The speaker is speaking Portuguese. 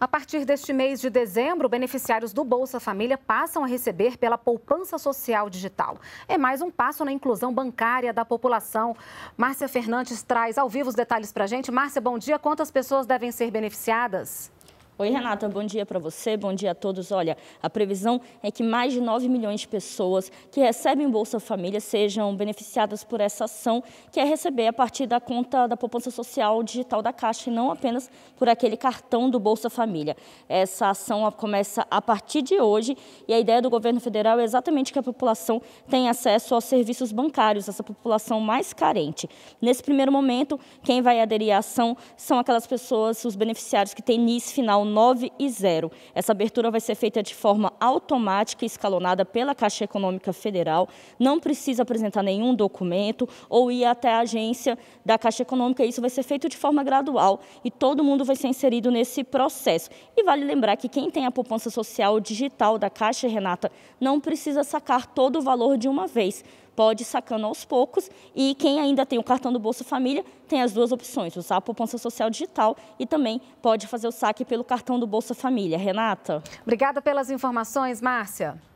A partir deste mês de dezembro, beneficiários do Bolsa Família passam a receber pela poupança social digital. É mais um passo na inclusão bancária da população. Márcia Fernandes traz ao vivo os detalhes para a gente. Márcia, bom dia. Quantas pessoas devem ser beneficiadas? Oi, Renata, bom dia para você, bom dia a todos. Olha, a previsão é que mais de 9 milhões de pessoas que recebem Bolsa Família sejam beneficiadas por essa ação, que é receber a partir da conta da poupança social digital da Caixa e não apenas por aquele cartão do Bolsa Família. Essa ação começa a partir de hoje e a ideia do governo federal é exatamente que a população tenha acesso aos serviços bancários, essa população mais carente. Nesse primeiro momento, quem vai aderir à ação são aquelas pessoas, os beneficiários que têm NIS final 9 e 0. Essa abertura vai ser feita de forma automática e escalonada pela Caixa Econômica Federal. Não precisa apresentar nenhum documento ou ir até a agência da Caixa Econômica. Isso vai ser feito de forma gradual e todo mundo vai ser inserido nesse processo. E vale lembrar que quem tem a poupança social digital da Caixa, Renata, não precisa sacar todo o valor de uma vez pode ir sacando aos poucos. E quem ainda tem o cartão do Bolsa Família tem as duas opções: usar a poupança social digital e também pode fazer o saque pelo cartão do Bolsa Família. Renata? Obrigada pelas informações, Márcia.